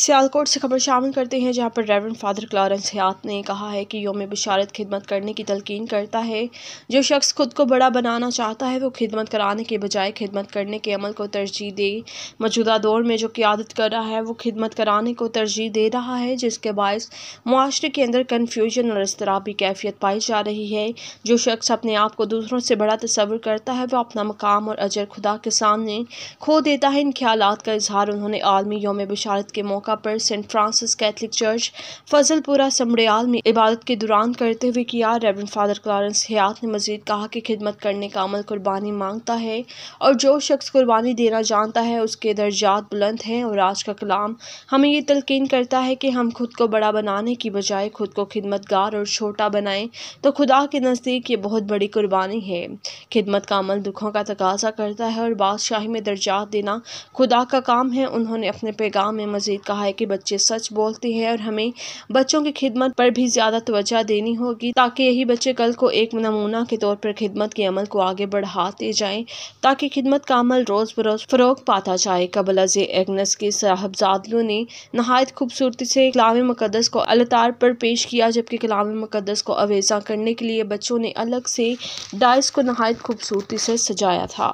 सियालकोट से खबर शामिल करते हैं जहां पर रेवरेंड फादर क्लारेंस हयात ने कहा है कि योम बशारत खिदमत करने की तलकीन करता है जो शख्स खुद को बड़ा बनाना चाहता है वो खिदमत कराने के बजाय खिदमत करने के अमल को तरजीह दे मौजूदा दौर में जो क्यादत कर रहा है वो खिदमत कराने को तरजीह दे रहा है जिसके बायस माशरे के अंदर कन्फ्यूजन और इसतराबी कैफियत पाई जा रही है जो शख्स अपने आप को दूसरों से बड़ा तस्वर करता है वह अपना मकाम और अजर खुदा के सामने खो देता है इन ख्याल का इजहार उन्होंने आलमी योम बशारत के मौके मौका पर Saint Francis Catholic church Fazalpura Samrial में इबादत के दौरान करते हुए किया रेवरन फादर क्लारेंस हयात ने मजीद कहा कि खिदमत करने का अमल कुर्बानी मांगता है और जो शख्स कुर्बानी देना जानता है उसके दर्जात बुलंद हैं और आज का कलाम हमें यह तलकिन करता है कि हम खुद को बड़ा बनाने की बजाय खुद को खिदमत और छोटा बनाएं तो खुदा के नज़दीक ये बहुत बड़ी कुर्बानी है खिदमत का अमल दुखों का तकाजा करता है और बादशाही में दर्जात देना खुदा का काम है उन्होंने अपने पैगाम में मजीद कहा है कि बच्चे सच बोलते हैं और हमें बच्चों की खिदमत पर भी ज़्यादा तोजह देनी होगी ताकि यही बच्चे कल को एक नमूना के तौर पर खिदमत के अमल को आगे बढ़ाते जाएँ ताकि खिदमत का अमल रोज़ बरोज़ फ़रोग पाता जाए कबल अज एग्नस के साहबजादियों ने नहायत खूबसूरती से कलाम मुकदस को अलतार पर पेश किया जबकि कलाम मुकदस को अवेजा करने के लिए बच्चों ने अलग से डाइस को नहायत खूबसूरती से सजाया था